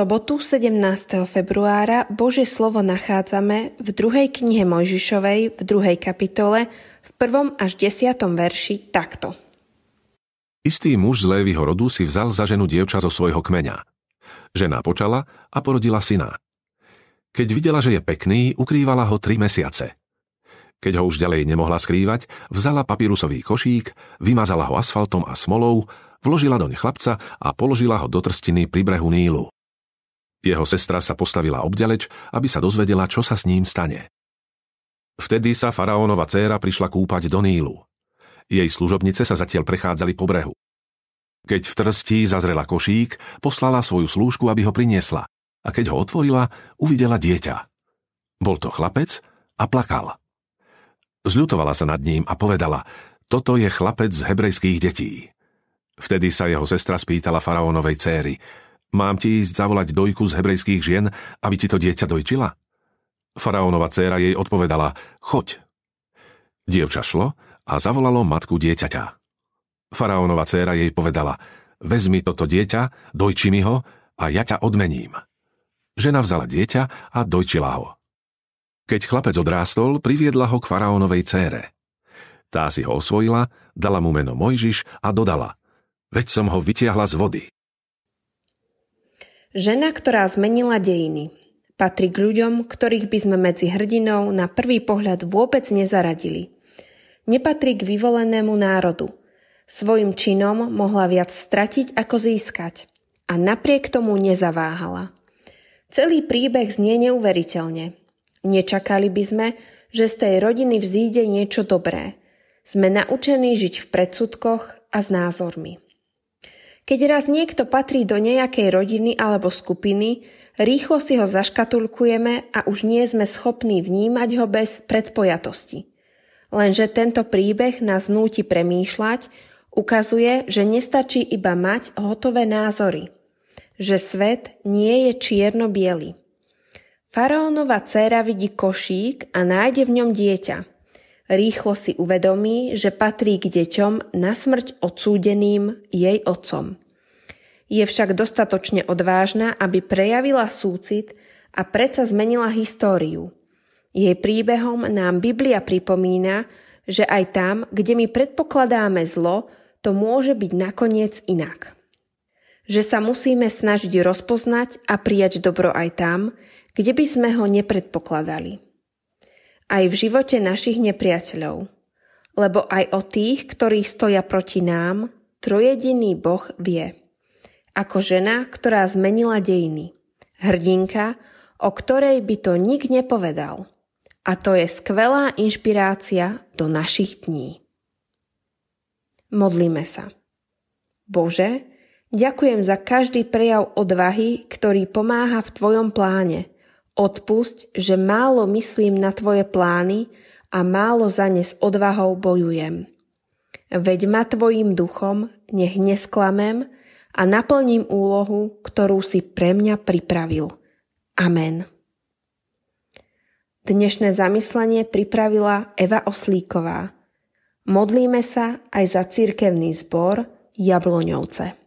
sobotu 17. februára Božie slovo nachádzame v druhej knihe Mojžišovej v druhej kapitole v prvom až desiatom verši takto. Istý muž z Lévyho rodu si vzal za ženu dievča zo svojho kmeňa. Žena počala a porodila syna. Keď videla, že je pekný, ukrývala ho tri mesiace. Keď ho už ďalej nemohla skrývať, vzala papírusový košík, vymazala ho asfaltom a smolou, vložila doň chlapca a položila ho do trstiny pri brehu Nílu. Jeho sestra sa postavila obďaleč, aby sa dozvedela, čo sa s ním stane. Vtedy sa faraónova dcéra prišla kúpať do Nílu. Jej služobnice sa zatiaľ prechádzali po brehu. Keď v trsti zazrela košík, poslala svoju slúžku, aby ho priniesla. A keď ho otvorila, uvidela dieťa. Bol to chlapec a plakal. Zľutovala sa nad ním a povedala, toto je chlapec z hebrejských detí. Vtedy sa jeho sestra spýtala faraónovej céry – Mám ti ísť zavolať dojku z hebrejských žien, aby ti to dieťa dojčila? Faraónova dcéra jej odpovedala, choď. Dievča šlo a zavolalo matku dieťaťa. Faraónova dcéra jej povedala, vezmi toto dieťa, dojči mi ho a ja ťa odmením. Žena vzala dieťa a dojčila ho. Keď chlapec odrástol, priviedla ho k faraónovej cére. Tá si ho osvojila, dala mu meno Mojžiš a dodala, veď som ho vytiahla z vody. Žena, ktorá zmenila dejiny. Patrí k ľuďom, ktorých by sme medzi hrdinou na prvý pohľad vôbec nezaradili. Nepatrí k vyvolenému národu. Svojim činom mohla viac stratiť ako získať. A napriek tomu nezaváhala. Celý príbeh znie neuveriteľne. Nečakali by sme, že z tej rodiny vzíde niečo dobré. Sme naučení žiť v predsudkoch a s názormi. Keď raz niekto patrí do nejakej rodiny alebo skupiny, rýchlo si ho zaškatulkujeme a už nie sme schopní vnímať ho bez predpojatosti. Lenže tento príbeh nás núti premýšľať, ukazuje, že nestačí iba mať hotové názory, že svet nie je čierno bielý Faraónova dcéra vidí košík a nájde v ňom dieťa – rýchlo si uvedomí, že patrí k deťom na smrť odsúdeným jej otcom. Je však dostatočne odvážna, aby prejavila súcit a predsa zmenila históriu. Jej príbehom nám Biblia pripomína, že aj tam, kde my predpokladáme zlo, to môže byť nakoniec inak. Že sa musíme snažiť rozpoznať a prijať dobro aj tam, kde by sme ho nepredpokladali aj v živote našich nepriateľov. Lebo aj o tých, ktorí stoja proti nám, trojediný Boh vie. Ako žena, ktorá zmenila dejiny. Hrdinka, o ktorej by to nik nepovedal. A to je skvelá inšpirácia do našich dní. Modlíme sa. Bože, ďakujem za každý prejav odvahy, ktorý pomáha v Tvojom pláne – Odpusť, že málo myslím na tvoje plány a málo za ne s odvahou bojujem. Veď ma tvojim duchom, nech nesklamem a naplním úlohu, ktorú si pre mňa pripravil. Amen. Dnešné zamyslenie pripravila Eva Oslíková. Modlíme sa aj za cirkevný zbor Jabloňovce.